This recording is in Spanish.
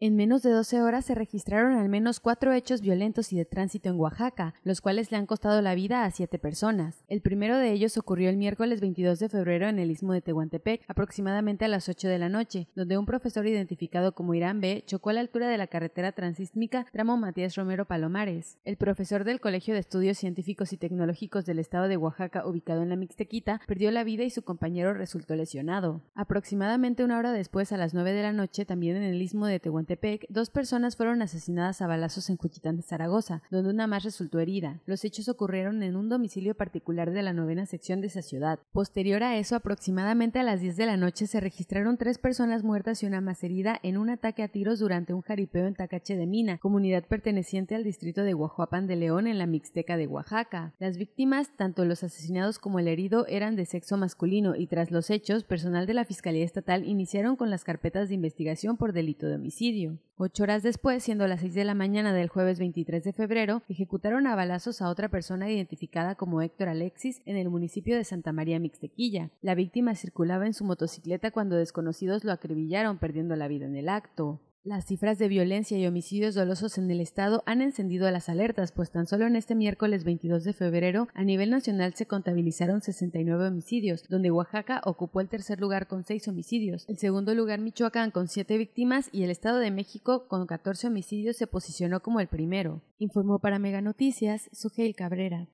En menos de 12 horas se registraron al menos cuatro hechos violentos y de tránsito en Oaxaca, los cuales le han costado la vida a siete personas. El primero de ellos ocurrió el miércoles 22 de febrero en el istmo de Tehuantepec, aproximadamente a las 8 de la noche, donde un profesor identificado como Irán B chocó a la altura de la carretera transísmica tramo Matías Romero Palomares. El profesor del Colegio de Estudios Científicos y Tecnológicos del Estado de Oaxaca, ubicado en la Mixtequita, perdió la vida y su compañero resultó lesionado. Aproximadamente una hora después, a las 9 de la noche, también en el istmo de Tehuantepec, dos personas fueron asesinadas a balazos en Cuchitán de Zaragoza, donde una más resultó herida. Los hechos ocurrieron en un domicilio particular de la novena sección de esa ciudad. Posterior a eso, aproximadamente a las 10 de la noche, se registraron tres personas muertas y una más herida en un ataque a tiros durante un jaripeo en Tacache de Mina, comunidad perteneciente al distrito de Guajuapan de León en la Mixteca de Oaxaca. Las víctimas, tanto los asesinados como el herido, eran de sexo masculino y tras los hechos, personal de la Fiscalía Estatal iniciaron con las carpetas de investigación por delito de homicidio. Ocho horas después, siendo las 6 de la mañana del jueves 23 de febrero, ejecutaron a balazos a otra persona identificada como Héctor Alexis en el municipio de Santa María Mixtequilla. La víctima circulaba en su motocicleta cuando desconocidos lo acribillaron, perdiendo la vida en el acto. Las cifras de violencia y homicidios dolosos en el estado han encendido las alertas, pues tan solo en este miércoles 22 de febrero a nivel nacional se contabilizaron 69 homicidios, donde Oaxaca ocupó el tercer lugar con seis homicidios, el segundo lugar Michoacán con siete víctimas y el Estado de México con 14 homicidios se posicionó como el primero, informó para Mega Noticias Sugeil Cabrera.